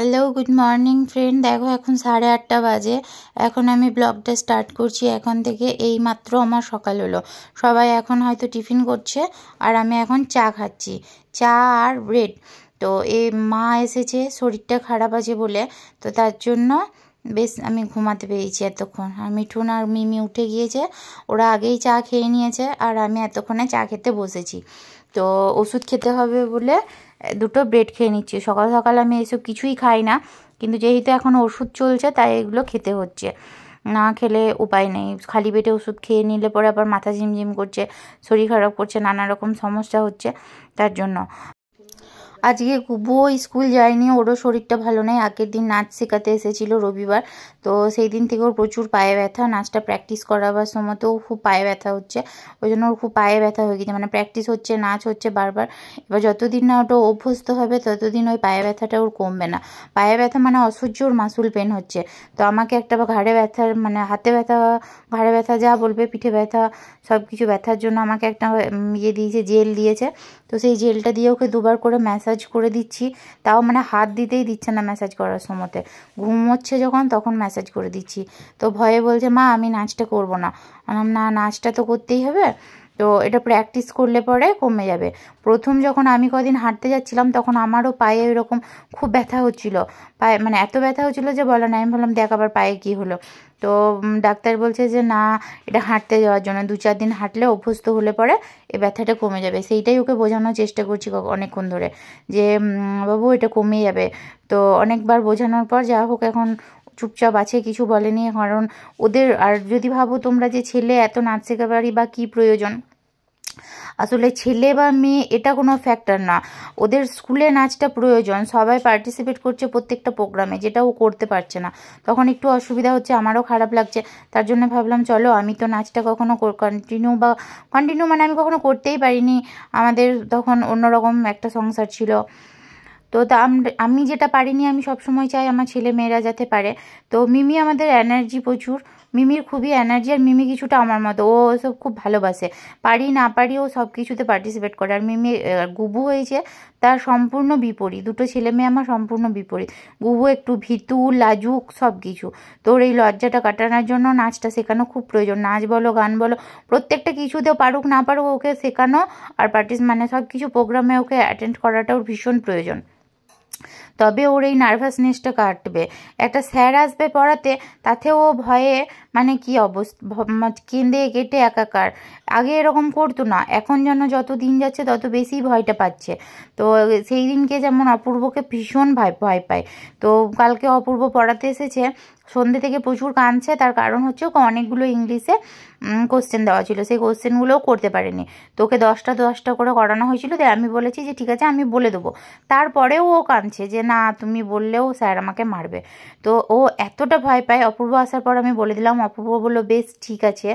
hello good morning friend দেখো এখন সাড়ে আটটা বাজে এখন আমি ব্লগটা স্টার্ট করছি এখন থেকে এই মাত্র আমার সকাল হলো সবাই এখন হয়তো টিফিন করছে আর আমি এখন চা খাচ্ছি চা আর ব্রেড তো এ মা এসেছে শরীরটা খারাপ আছে বলে তো তার জন্য বেশ আমি ঘুমাতে পেরেছি এতক্ষণ আর মিঠুন আর মিমি উঠে গিয়েছে ওরা আগেই চা খেয়ে নিয়েছে আর আমি এতক্ষণে চা খেতে বসেছি তো ওষুধ খেতে হবে বলে দুটো ব্রেড খেয়ে নিচ্ছি সকাল সকাল আমি এসব কিছুই খাই না কিন্তু যেহেতু এখন ওষুধ চলছে তাই এগুলো খেতে হচ্ছে না খেলে উপায় নেই খালি পেটে ওষুধ খেয়ে নিলে পরে আবার মাথা ঝিমঝিম করছে শরীর খারাপ করছে নানা রকম সমস্যা হচ্ছে তার জন্য আজকে গুবুও স্কুল যায়নি ওরও শরীরটা ভালো নেই আগের দিন নাচ শেখাতে এসেছিল রবিবার তো সেই দিন থেকে ওর প্রচুর পায়ে ব্যথা নাচটা প্র্যাকটিস করাবার সময় তো খুব পায়ে ব্যথা হচ্ছে ওই জন্য ওর খুব পায়ে ব্যথা হয়ে গেছে মানে প্র্যাকটিস হচ্ছে নাচ হচ্ছে বারবার এবার যতদিন না ওটা অভ্যস্ত হবে ততদিন ওই পায়ে ব্যথাটা ওর কমবে না পায়ে ব্যথা মানে অসহ্য ওর মাসুল পেন হচ্ছে তো আমাকে একটা ঘাড়ে ব্যথার মানে হাতে ব্যথা ঘাড়ে ব্যথা যা বলবে পিঠে ব্যথা সব কিছু ব্যথার জন্য আমাকে একটা ইয়ে দিয়েছে জেল দিয়েছে তো সেই জেলটা দিয়ে ওকে দুবার করে ম্যাসাজ করে দিচ্ছি তাও মানে হাত দিতেই দিচ্ছে না ম্যাসাজ করার সময়তে ঘুমোচ্ছে যখন তখন ম্যাসাজ করে দিচ্ছি তো ভয়ে বলছে মা আমি নাচটা করব না না নাচটা তো করতেই হবে তো এটা প্র্যাকটিস করলে পরে কমে যাবে প্রথম যখন আমি কদিন হাঁটতে যাচ্ছিলাম তখন আমারও পায়ে এরকম খুব ব্যথা হচ্ছিল পায়ে মানে এত ব্যথা হচ্ছিলো যে বলা না আমি ভাবলাম দেখ আবার পায়ে কী হলো তো ডাক্তার বলছে যে না এটা হাঁটতে যাওয়ার জন্য দু চার দিন হাঁটলে অভ্যস্ত হলে পরে এ ব্যথাটা কমে যাবে সেইটাই ওকে বোঝানোর চেষ্টা করছি অনেকক্ষণ ধরে যে বাবু এটা কমে যাবে তো অনেকবার বোঝানোর পর যা হোক এখন চুপচাপ আছে কিছু বলেনি কারণ ওদের আর যদি ভাবো তোমরা যে ছেলে এত নাচ শেখা পারি বা কী প্রয়োজন আসলে ছেলে বা মেয়ে এটা কোনো ফ্যাক্টর না ওদের স্কুলে নাচটা প্রয়োজন সবাই পার্টিসিপেট করছে প্রত্যেকটা প্রোগ্রামে যেটা ও করতে পারছে না তখন একটু অসুবিধা হচ্ছে আমারও খারাপ লাগছে তার জন্য ভাবলাম চলো আমি তো নাচটা কখনো কন্টিনিউ বা কন্টিনিউ মানে আমি কখনো করতেই পারিনি আমাদের তখন অন্যরকম একটা সংসার ছিল তো তা আমি যেটা পারিনি আমি সবসময় চাই আমার ছেলে মেয়েরা যাতে পারে তো মিমি আমাদের এনার্জি প্রচুর মিমির খুবই এনার্জি আর মিমি কিছুটা আমার মতো ও সব খুব ভালোবাসে পারি না পারি ও সব কিছুতে পার্টিসিপেট করে আর মিমি গুবু হয়েছে তার সম্পূর্ণ বিপরীত দুটো ছেলে মেয়ে আমার সম্পূর্ণ বিপরীত গুবু একটু ভিতু লাজুক সব কিছু তোর এই লজ্জাটা কাটানোর জন্য নাচটা শেখানো খুব প্রয়োজন নাচ বলো গান বলো প্রত্যেকটা কিছুতেও পারুক না পারুক ওকে শেখানো আর পার্টিস মানে সব কিছু প্রোগ্রামে ওকে অ্যাটেন্ড করাটাও ভীষণ প্রয়োজন তবে ওর এই নার্ভাসনেসটা কাটবে একটা স্যার আসবে পড়াতে তাতে ও ভয়ে মানে কি অবস্থা কেঁদে কেটে একাকার আগে এরকম করতো না এখন যেন যত দিন যাচ্ছে তত বেশি ভয়টা পাচ্ছে তো সেই দিনকে যেমন অপূর্বকে ভীষণ ভয় ভয় পায় তো কালকে অপূর্ব পড়াতে এসেছে সন্ধ্যে থেকে প্রচুর কাঁদছে তার কারণ হচ্ছে ওকে অনেকগুলো ইংলিশে কোশ্চেন দেওয়া ছিল সেই কোশ্চেনগুলোও করতে পারেনি তোকে দশটা দশটা করে করানো হয়েছিল তাই আমি বলেছি যে ঠিক আছে আমি বলে দেবো তারপরেও ও কাঁদছে যে না তুমি বললেও স্যার আমাকে মারবে তো ও এতটা ভয় পায় অপূর্ব আসার পর আমি বলে দিলাম অপূর্ব বললো বেশ ঠিক আছে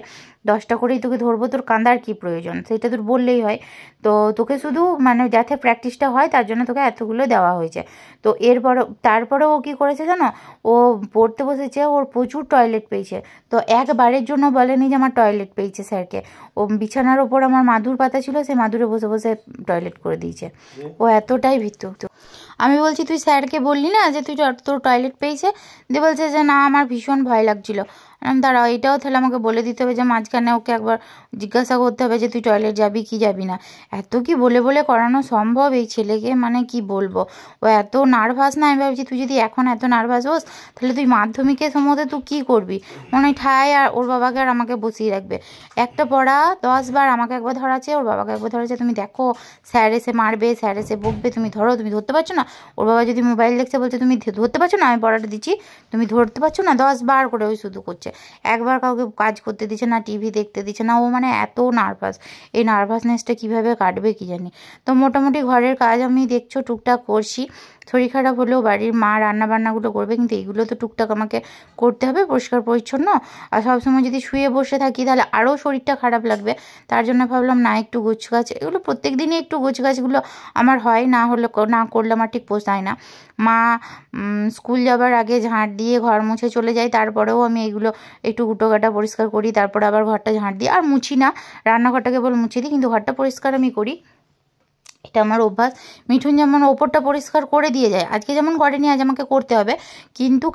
দশটা করেই তোকে ধরবো তোর কাঁদার কী প্রয়োজন সেটা তোর বললেই হয় তো তোকে শুধু মানে যাতে প্র্যাকটিসটা হয় তার জন্য তোকে এতগুলো দেওয়া হয়েছে তো এরপর তারপরেও ও কী করেছে জানো ও পড়তে বসে বলে যে ওর প্রচুর টয়লেট পেয়েছে তো একবারের জন্য বলেনি যে আমার টয়লেট পেয়েছে স্যারকে ও বিছানার ওপর আমার মাদুর পাতা ছিল সে মাদুরে বসে বসে টয়লেট করে দিয়েছে ও এতটাই ভীত আমি বলছি তুই স্যারকে বললি না যে তুই তোর টয়লেট পেয়েছে দিয়ে বলছে যে না আমার ভীষণ ভয় লাগছিলো দাঁড়াও এটাও তাহলে আমাকে বলে দিতে হবে যে মাঝখানে ওকে একবার জিজ্ঞাসা করতে হবে যে তুই টয়লেট যাবি কি যাবি না এত কি বলে বলে করানো সম্ভব এই ছেলেকে মানে কি বলবো ও এত নার্ভাস না আমি ভাবছি তুই যদি এখন এত নার্ভাস হোস তাহলে তুই মাধ্যমিকের সম্বন্ধে তুই কি করবি মনে হয় ঠায় আর ওর বাবাকে আর আমাকে বসিয়ে রাখবে একটা পড়া দশবার আমাকে একবার ধরাচ্ছে ওর বাবাকে একবার ধরাচ্ছে তুমি দেখো স্যার এসে মারবে স্যার এসে বকবে তুমি ধরো তুমি ধরতে পারছো না ওর বাবা যদি মোবাইল দেখছে বলছে তুমি ধরতে পারছো না আমি পড়াটা দিচ্ছি তুমি ধরতে পারছো না দশ বার করে ওই শুধু করছে একবার কাউকে কাজ করতে দিচ্ছে না টিভি দেখতে দিচ্ছে না ও মানে এত নার্ভাস এই নার্ভাসনেসটা কীভাবে কাটবে কি জানি তো মোটামুটি ঘরের কাজ আমি দেখছো টুকটাক করছি শরীর খারাপ হলেও বাড়ির মা রান্নাবান্নাগুলো করবে কিন্তু এইগুলো তো টুকটাক আমাকে করতে হবে পরিষ্কার পরিচ্ছন্ন আর সবসময় যদি শুয়ে বসে থাকি তাহলে আরও শরীরটা খারাপ লাগবে তার জন্য ভাবলাম না একটু গোছ গাছ এগুলো প্রত্যেক দিনই একটু গোছ গাছগুলো আমার হয় না হলে না করলে আমার ঠিক পোষায় না মা স্কুল যাবার আগে ঝাঁট দিয়ে ঘর মুছে চলে যায় তারপরেও আমি এগুলো একটু গুটোগাটা পরিষ্কার করি তারপরে আবার ঘরটা ঝাঁট দিই আর মুছি না রান্নাঘরটা কেবল মুছি দিই কিন্তু ঘরটা পরিষ্কার আমি করি একটা আমার অভ্যাস মিঠুন যেমন ওপরটা পরিষ্কার করে দিয়ে যায় আজকে যেমন করেনি আজ আমাকে করতে হবে কিন্তু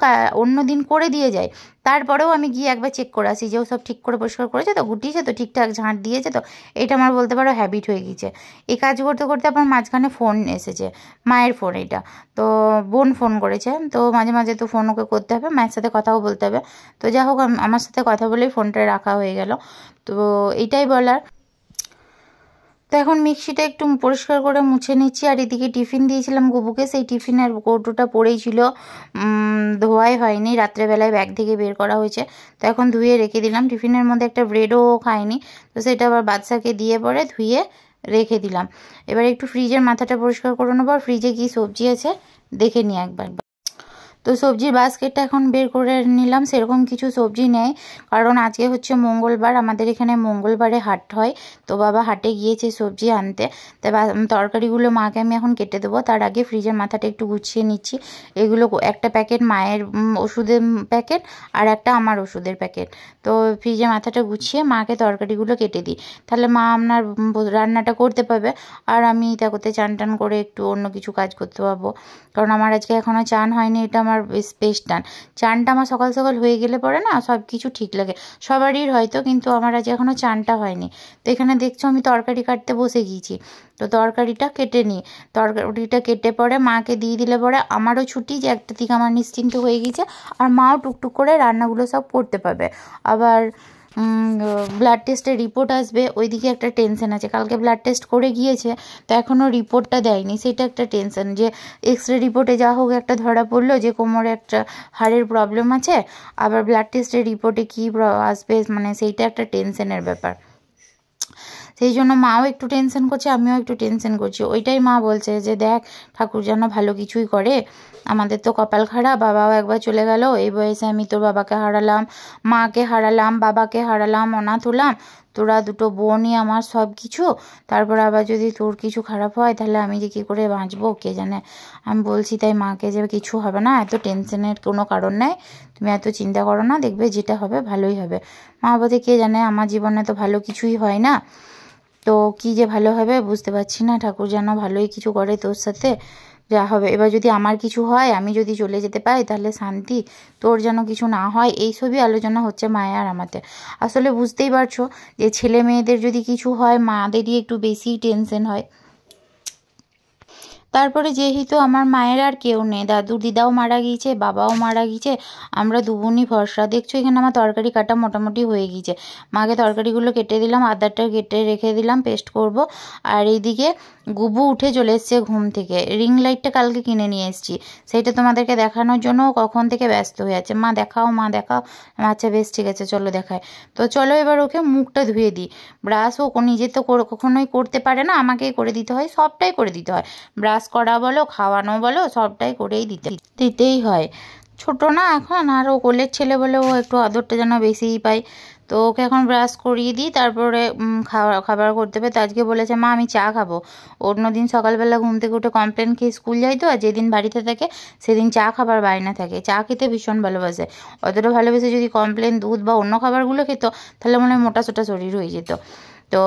অন্য দিন করে দিয়ে যায় তারপরেও আমি গিয়ে একবার চেক করে আসি যে ও সব ঠিক করে পরিষ্কার করেছে তো গুটিয়েছে তো ঠিকঠাক ঝাঁট দিয়েছে তো এটা আমার বলতে পারো হ্যাবিট হয়ে গিয়েছে এই কাজ করতে করতে আমার মাঝখানে ফোন এসেছে মায়ের ফোন এটা তো বোন ফোন করেছে তো মাঝে মাঝে তো ফোন ওকে করতে হবে মায়ের সাথে কথাও বলতে হবে তো যা হোক আমার সাথে কথা বলেই ফোনটা রাখা হয়ে গেল তো এটাই বলার তো এখন মিক্সিটা একটু পরিষ্কার করে মুছে নিচ্ছি আর এদিকে টিফিন দিয়েছিলাম গোবুকে সেই টিফিনের কৌটোটা পড়েই ছিল ধোয়াই হয়নি রাত্রেবেলায় ব্যাগ থেকে বের করা হয়েছে তো এখন ধুয়ে রেখে দিলাম টিফিনের মধ্যে একটা ব্রেডও খায়নি তো সেটা আবার বাচ্চাকে দিয়ে পরে ধুয়ে রেখে দিলাম এবার একটু ফ্রিজের মাথাটা পরিষ্কার করে নেবো ফ্রিজে কী সবজি আছে দেখে নিই একবার তো সবজির বাস্কেটটা এখন বের করে নিলাম সেরকম কিছু সবজি নেই কারণ আজকে হচ্ছে মঙ্গলবার আমাদের এখানে মঙ্গলবারে হাট হয় তো বাবা হাটে গিয়েছে সবজি আনতে তাই তরকারিগুলো মাকে আমি এখন কেটে দেবো তার আগে ফ্রিজের মাথাটা একটু গুছিয়ে নিচ্ছি এগুলো একটা প্যাকেট মায়ের ওষুধের প্যাকেট আর একটা আমার ওষুধের প্যাকেট তো ফ্রিজের মাথাটা গুছিয়ে মাকে তরকারিগুলো কেটে দিই তাহলে মা আপনার রান্নাটা করতে পারবে আর আমি তা করতে চান টান করে একটু অন্য কিছু কাজ করতে পারবো কারণ আমার আজকে এখনও চান হয়নি এটা আমার বেশ বেশ টান চানটা আমার সকাল সকাল হয়ে গেলে পরে না সব কিছু ঠিক লাগে সবারই হয়তো কিন্তু আমার আজ এখনও চানটা হয়নি তো এখানে দেখছো আমি তরকারি কাটতে বসে গিয়েছি তো তরকারিটা কেটে নিই তরকারিটা কেটে পরে মাকে দিয়ে দিলে পরে আমারও ছুটি যে একটা দিকে আমার নিশ্চিন্ত হয়ে গিয়েছে আর মাও টুকটুক করে রান্নাগুলো সব করতে পাবে আবার ব্লাড টেস্টের রিপোর্ট আসবে ওইদিকে একটা টেনশন আছে কালকে ব্লাড টেস্ট করে গিয়েছে তো এখনও রিপোর্টটা দেয়নি সেটা একটা টেনশন যে এক্স রে রিপোর্টে যা হোক একটা ধরা পড়লো যে কোমরে একটা হাড়ের প্রবলেম আছে আবার ব্লাড টেস্টের রিপোর্টে কী আসবে মানে সেইটা একটা টেনশনের ব্যাপার সেই জন্য মাও একটু টেনশন করছে আমিও একটু টেনশন করছি ওইটাই মা বলছে যে দেখ ঠাকুর যেন ভালো কিছুই করে আমাদের তো কপাল খাড়া বাবাও একবার চলে গেল এই বয়সে আমি তোর বাবাকে হারালাম মাকে হারালাম বাবাকে হারালাম অনাথ হলাম তোরা দুটো বোনই আমার সব কিছু তারপর আবার যদি তোর কিছু খারাপ হয় তাহলে আমি যে কী করে বাঁচবো কে জানে আমি বলছি তাই মাকে যে কিছু হবে না এত টেনশনের কোনো কারণ নেই তুমি এত চিন্তা করো না দেখবে যেটা হবে ভালোই হবে মা বলতে কে জানে আমার জীবনে তো ভালো কিছুই হয় না তো কি যে ভালো হবে বুঝতে পারছি না ঠাকুর যেন ভালোই কিছু করে তোর সাথে যা হবে এবার যদি আমার কিছু হয় আমি যদি চলে যেতে পারি তাহলে শান্তি তোর যেন কিছু না হয় এই সবই আলোচনা হচ্ছে মায়া আর আমাদের আসলে বুঝতেই পারছো যে ছেলে মেয়েদের যদি কিছু হয় মাদেরই একটু বেশি টেনশন হয় তারপরে যেহেতু আমার মায়ের আর কেউ নেই দাদু দিদাও মারা গিয়েছে বাবাও মারা গিয়েছে আমরা দুবুনি ভরসা দেখছো এখানে আমার তরকারি কাটা মোটামুটি হয়ে গিয়েছে মাকে তরকারিগুলো কেটে দিলাম আদারটা কেটে রেখে দিলাম পেস্ট করব আর এইদিকে গুবু উঠে চলে এসছে ঘুম থেকে রিং লাইটটা কালকে কিনে নিয়ে এসেছি সেইটা তোমাদেরকে দেখানোর জন্য কখন থেকে ব্যস্ত হয়ে আছে মা দেখাও মা দেখাও আচ্ছা বেশ ঠিক আছে চলো দেখায় তো চলো এবার ওকে মুখটা ধুয়ে দিই ব্রাশ ও নিজে তো কখনোই করতে পারে না আমাকেই করে দিতে হয় সবটাই করে দিতে হয় ব্রাশ করা বলো খাওয়ানো বলো সবটাই করেই দিতে দিতেই হয় ছোট না এখন আর ও কোলের ছেলে বলে ও একটু আদরটা যেন বেশিই পায় তো ওকে এখন ব্রাশ করিয়ে দিই তারপরে খাওয়া খাবার করতে হবে তো আজকে বলেছে মা আমি চা খাবো অন্য দিন সকালবেলা ঘুম থেকে উঠে কমপ্লেন খেয়ে স্কুল যাই তো আর যেদিন বাড়িতে থাকে সেদিন চা খাবার বায়না থাকে চা খেতে ভীষণ ভালোবাসে অতটা ভালোবেসে যদি কমপ্লেন দুধ বা অন্য খাবারগুলো খেত তাহলে মনে হয় মোটা সোটা শরীর হয়ে যেত তো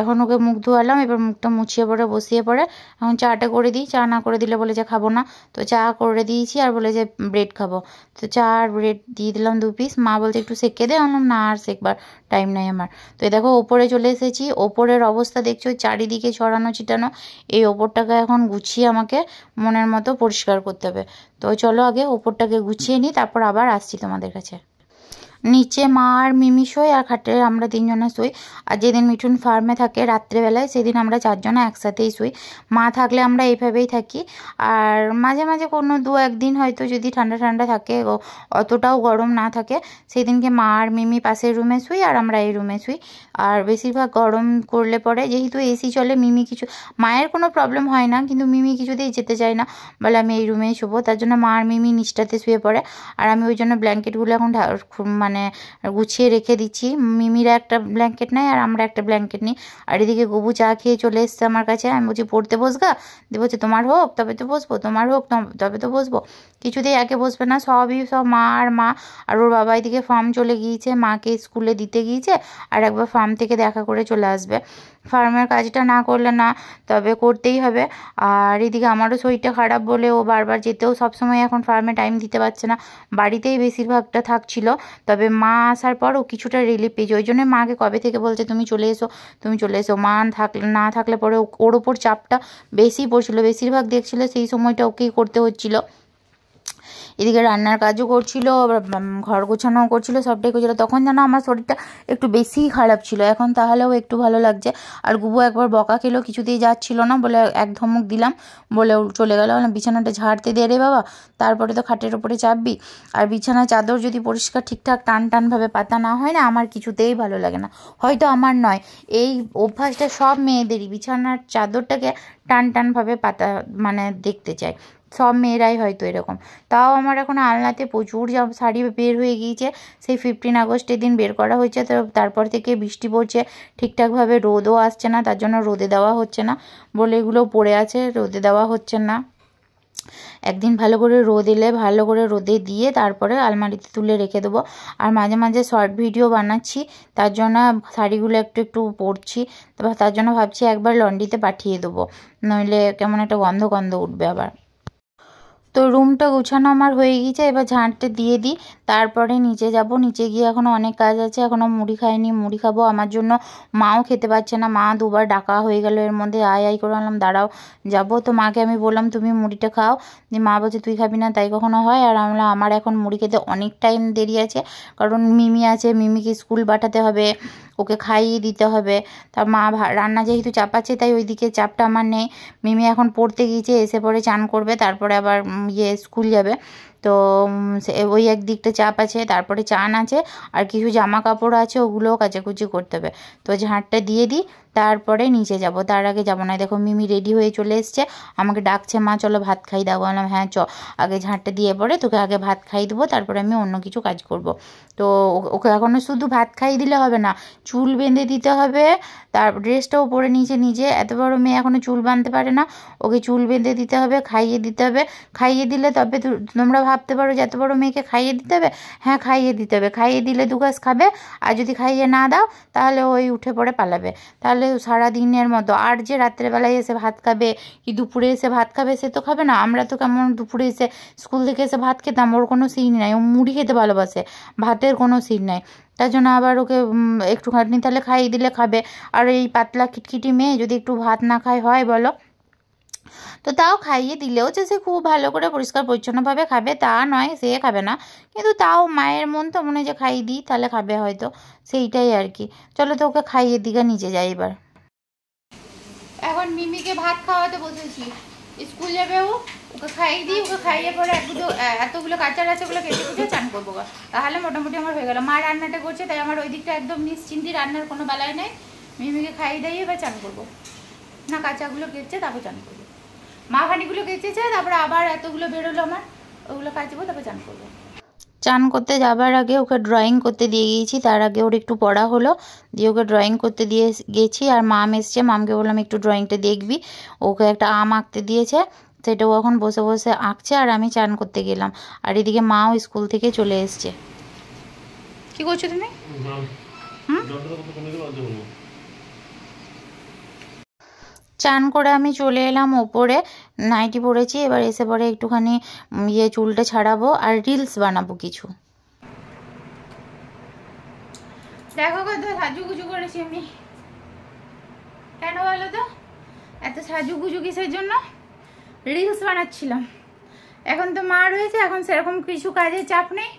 এখন ওকে মুখ ধোয়ালাম এবার মুখটা মুছিয়ে পরে বসিয়ে পরে এখন চাটা করে দিই চা না করে দিলে বলে যে খাবো না তো চা করে দিয়েছি আর বলে যে ব্রেড খাবো তো চা আর ব্রেড দিয়ে দিলাম দু পিস মা বলতে একটু সেকে দে বললাম না আর সেকবার টাইম নাই আমার তো দেখো ওপরে চলে এসেছি ওপরের অবস্থা দেখছো চারিদিকে ছড়ানো ছিটানো এই ওপরটাকে এখন গুছিয়ে আমাকে মনের মতো পরিষ্কার করতে হবে তো চলো আগে ওপরটাকে গুছিয়ে নিই তারপর আবার আসছি তোমাদের কাছে নিচে মা আর মিমি শোয় আর খাটে আমরা তিনজনে শুই আর যেদিন মিঠুন ফার্মে থাকে রাত্রেবেলায় সেদিন আমরা চারজনে একসাথেই শুই মা থাকলে আমরা এইভাবেই থাকি আর মাঝে মাঝে কোনো দু একদিন হয়তো যদি ঠান্ডা ঠান্ডা থাকে অতটাও গরম না থাকে সেদিনকে মা আর মিমি পাশের রুমে শুই আর আমরা এই রুমে শুই আর বেশিরভাগ গরম করলে পরে যেহেতু এসি চলে মিমি কিছু মায়ের কোনো প্রবলেম হয় না কিন্তু মিমি কিছুতেই যেতে চায় না বলে আমি এই রুমেই শুবো তার জন্য মা আর মিমি নিচটাতে শুয়ে পড়ে আর আমি ওই জন্য ব্ল্যাঙ্কেটগুলো এখন মানে গুছিয়ে রেখে দিচ্ছি মিমিরা একটা ব্ল্যাঙ্কেট নেয় আর আমরা একটা ব্ল্যাঙ্কেট নিই আর এদিকে গবু চা খেয়ে চলে এসছে আমার কাছে আমি বলছি পড়তে বসগা দিয়ে বলছে তোমার হোক তবে তো বসবো তোমার হোক তবে তো বসবো কিছুতেই একে বসবে না সবই সব মা আর মা আর ওর বাবা এদিকে ফর্ম চলে গিয়েছে মাকে স্কুলে দিতে গিয়েছে আর একবার ফর্ম ফার্ম থেকে দেখা করে চলে আসবে ফার্মের কাজটা না করলে না তবে করতেই হবে আর এদিকে আমারও শরীরটা খারাপ বলে ও বারবার যেতেও সবসময় এখন ফার্মে টাইম দিতে পারছে না বাড়িতেই বেশিরভাগটা থাকছিল তবে মা আসার পর ও কিছুটা রিলিফ পেয়েছে ওই জন্য মাকে কবে থেকে বলছে তুমি চলে এসো তুমি চলে এসো মা থাকলে না থাকলে পরে ওর ওপর চাপটা বেশি পড়ছিল বেশিরভাগ দেখছিল সেই সময়টা ওকেই করতে হচ্ছিলো এদিকে রান্নার কাজও করছিলো ঘর গোছানোও করছিলো সবটাই করছিলো তখন যেন আমার শরীরটা একটু বেশিই খারাপ ছিল এখন তাহলেও একটু ভালো লাগছে আর গুবু একবার বকা খেলো কিছুতেই যাচ্ছিলো না বলে এক ধমক দিলাম বলে চলে গেল বিছানাটা ঝাড়তে দে রে বাবা তারপরে তো খাটের ওপরে চাপবি আর বিছানা চাদর যদি পরিষ্কার ঠিকঠাক টান টানভাবে পাতা না হয় না আমার কিছুতেই ভালো লাগে না হয়তো আমার নয় এই অভ্যাসটা সব মেয়েদেরই বিছানার চাদরটাকে টান টানভাবে পাতা মানে দেখতে চায় সব মেয়েরাই হয়তো এরকম তাও আমার এখন আলনাতে প্রচুর শাড়ি বের হয়ে গিয়েছে সেই ফিফটিন আগস্টের দিন বের করা হয়েছে তো তারপর থেকে বৃষ্টি পড়ছে ঠিকঠাকভাবে রোদও আসছে না তার জন্য রোদে দেওয়া হচ্ছে না বলে এগুলো পড়ে আছে রোদে দেওয়া হচ্ছে না একদিন ভালো করে রোদ এলে ভালো করে রোদে দিয়ে তারপরে আলমারিতে তুলে রেখে দেবো আর মাঝে মাঝে শর্ট ভিডিও বানাচ্ছি তার জন্য শাড়িগুলো একটু একটু পরছি তার জন্য ভাবছি একবার লন্ডিতে পাঠিয়ে দেবো নইলে কেমন একটা গন্ধ গন্ধ উঠবে আবার তো রুমটা গোছানো আমার হয়ে গিয়েছে এবার ঝাঁটটা দিয়ে দিই তারপরে নিচে যাব নিচে গিয়ে এখনও অনেক কাজ আছে এখনও মুড়ি খাইনি মুড়ি খাবো আমার জন্য মাও খেতে পারছে না মা দুবার ডাকা হয়ে গেল এর মধ্যে আয় আয় করে আনলাম দাঁড়াও যাবো তো মাকে আমি বললাম তুমি মুড়িটা খাও দিয়ে মা বলছে তুই খাবি না তাই কখনো হয় আর আমরা আমার এখন মুড়ি খেতে অনেক টাইম দেরি আছে কারণ মিমি আছে মিমিকে স্কুল পাঠাতে হবে ওকে খাইয়ে দিতে হবে তার মা রান্না যেহেতু চাপাচ্ছে তাই ওইদিকে চাপটা আমার নেই মিমি এখন পড়তে গিয়েছে এসে পরে চান করবে তারপরে আবার ইয়ে স্কুল যাবে তো ওই একদিকটা চাপ আছে তারপরে চান আছে আর কিছু জামা কাপড় আছে ওগুলোও কাচাকুচি করতে হবে তো ঝাঁটটা দিয়ে দিই তারপরে নিচে যাব তার আগে যাবো না দেখো মিমি রেডি হয়ে চলে এসছে আমাকে ডাকছে মা চলো ভাত খাই দাও বললাম হ্যাঁ চ আগে ঝাঁটটা দিয়ে পরে তোকে আগে ভাত খাই দেবো তারপরে আমি অন্য কিছু কাজ করব তো ওকে এখনও শুধু ভাত খাই দিলে হবে না চুল বেঁধে দিতে হবে তার ড্রেসটাও পরে নিচে নিজে এত বড় মেয়ে এখনও চুল বাঁধতে পারে না ওকে চুল বেঁধে দিতে হবে খাইয়ে দিতে হবে খাইয়ে দিলে তবে তোমরা ভাবতে পারো যে এত বড়ো মেয়েকে খাইয়ে দিতে হবে হ্যাঁ খাইয়ে দিতে হবে খাইয়ে দিলে দু গাছ খাবে আর যদি খাইয়ে না দাও তাহলে ওই উঠে পড়ে পালাবে তাহলে সারা দিনের মতো আর যে রাত্রেবেলায় এসে ভাত খাবে কি দুপুরে এসে ভাত খাবে সে তো খাবে না আমরা তো কেমন দুপুরে এসে স্কুল থেকে এসে ভাত খেতাম ওর কোনো সিন নাই ও মুড়ি খেতে ভালোবাসে ভাতের কোনো সিন নাই তার জন্য আবার ওকে একটুখানি তাহলে খাইয়ে দিলে খাবে আর এই পাতলা খিটখিটি মেয়ে যদি একটু ভাত না খায় হয় বলো তো তাও খাইয়ে দিলেও যে সে খুব ভালো করে পরিষ্কার পরিচ্ছন্নভাবে খাবে তা নয় সে খাবে না কিন্তু তাও মায়ের মন তো মনে যে খাইয়ে দিই তাহলে খাবে হয়তো সেইটাই আর কি চলো তো ওকে খাইয়ে দিকে নিচে যাই এবার এখন মিমিকে ভাত খাওয়াতে বসেছি স্কুল যাবে ও ওকে খাইয়ে দিই ওকে খাইয়ে পরে এতগুলো এতগুলো কাঁচা রাচাগুলো কেটে কুটে চান করবো তাহলে মোটামুটি আমার হয়ে গেল মা রান্নাটা করছে তাই আমার ওই দিকটা একদম নিশ্চিন্তি রান্নার কোনো বেলায় নেই মিমিকে খাইয়ে দিয়ে এবার চান করবো না কাঁচাগুলো কেটছে তারপর চান করবো মা ভানিগুলো কেচেছে তারপরে আবার এতগুলো বেরোলো আমার ওগুলো কাচবো তারপর চান করবো চান করতে যাবার আগে ওকে ড্রয়িং করতে দিয়ে গিয়েছি তার আগে ওর একটু পড়া হলো দিয়ে ওকে ড্রয়িং করতে দিয়ে গেছি আর মাম এসছে মামকে বললাম একটু ড্রয়িংটা দেখবি ওকে একটা আম আঁকতে দিয়েছে সেটাও এখন বসে বসে আঁকছে আর আমি চান করতে গেলাম আর এদিকে মাও স্কুল থেকে চলে এসছে কি করছো তুমি হুম চান করে আমি চলে এলাম ওপরে নাইটি পরেছি এবার এসে পরে একটুখানি ইয়ে চুলটা ছাড়াবো আর রিলস বানাবো কিছু দেখো কত সাজু গুজু করেছি আমি কেন বলো তো এত সাজু গুজু কিসের জন্য রিলস বানাচ্ছিলাম এখন তো মা রয়েছে এখন সেরকম কিছু কাজের চাপ নেই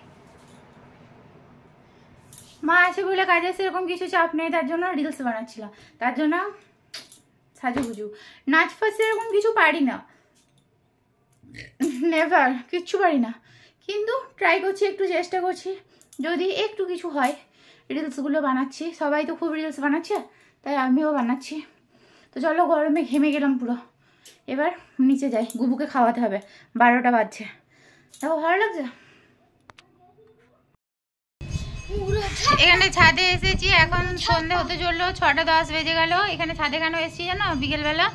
মা আছে বলে কাজের সেরকম কিছু চাপ নেই তার জন্য রিলস বানাচ্ছিলাম তার জন্য সাজুগুজু নাচ ফাচ এরকম কিছু পারি না নেভার কিচ্ছু পারি না কিন্তু ট্রাই করছি একটু চেষ্টা করছি যদি একটু কিছু হয় রিলসগুলো বানাচ্ছি সবাই তো খুব রিলস বানাচ্ছে তাই আমিও বানাচ্ছি তো চলো গরমে ঘেমে গেলাম পুরো এবার নিচে যাই গুবুকে খাওয়াতে হবে বারোটা বাজছে দেখো ভালো লাগছে এখানে ছাদে এসেছি এখন সন্ধে হতে চললো ছটা দশ বেজে গেল এখানে ছাদে কেন এসেছি জানো বিকেলবেলা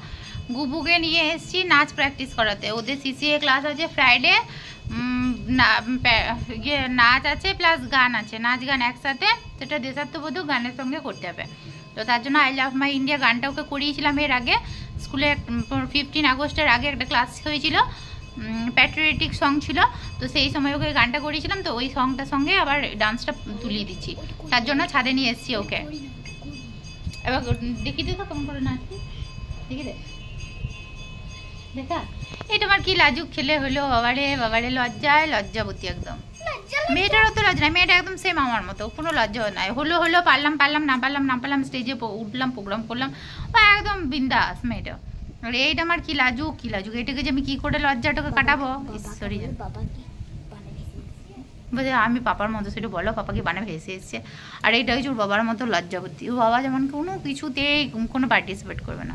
গুবুকে নিয়ে এসেছি নাচ প্র্যাকটিস করাতে ওদের সিসিএ ক্লাস আছে ফ্রাইডে ইয়ে নাচ আছে প্লাস গান আছে নাচ গান একসাথে সেটা দেশাত্মবোধক গানের সঙ্গে করতে হবে তো তার জন্য আই লাভ মাই ইন্ডিয়া গানটা ওকে করিয়েছিলাম এর আগে স্কুলে ফিফটিন আগস্টের আগে একটা ক্লাস হয়েছিল প্যাট্রিয়েটিক সং ছিল তো সেই সময় ওকে গানটা করিয়েছিলাম তো ওই সংটার সঙ্গে আবার ডান্সটা তুলিয়ে দিচ্ছি তার জন্য ছাদে নিয়ে এসছি ওকে এবার দেখি দে তো কেমন করে দেখা এই তোমার কি লাজুক খেলে হলো বাবারে বাবারে লজ্জায় লজ্জাবতী একদম মেয়েটারও তো লজ্জা নাই মেয়েটা একদম সেম আমার মতো কোনো লজ্জা নাই হলো হলো পারলাম পারলাম না পারলাম না পারলাম স্টেজে উঠলাম প্রোগ্রাম করলাম ও একদম বিন্দাস মেয়েটা আর এইটা আমার কি লাজুক কি লাজুক এটাকে যে আমি কি করে লজ্জাটাকে কাটাবো সরি জানি বলছে আমি পাপার মতো সেটা বলো পাপাকে বানে ভেসে এসছে আর এইটা হচ্ছে ওর বাবার মতো লজ্জা বুদ্ধি ও বাবা যেমন কোনো কিছুতেই কোনো পার্টিসিপেট করবে না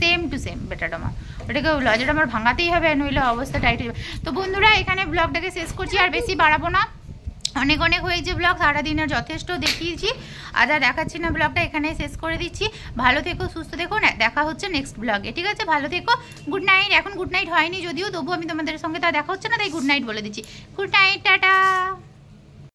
সেম টু সেম বেটাটা আমার ওটাকে লজ্জাটা আমার ভাঙাতেই হবে নইলে অবস্থা টাইট হয়ে যাবে তো বন্ধুরা এখানে ব্লগটাকে শেষ করছি আর বেশি বাড়াবো না অনেক অনেক হয়েছে ব্লগ সারাদিনের যথেষ্ট দেখিয়েছি আর যা দেখাচ্ছি না ব্লগটা এখানে শেষ করে দিচ্ছি ভালো থেকো সুস্থ থেকো না দেখা হচ্ছে নেক্সট ব্লগে ঠিক আছে ভালো থেকো গুড নাইট এখন গুড নাইট হয়নি যদিও তবু আমি তোমাদের সঙ্গে তা দেখা হচ্ছে না তাই গুড নাইট বলে দিচ্ছি গুড নাইট টাটা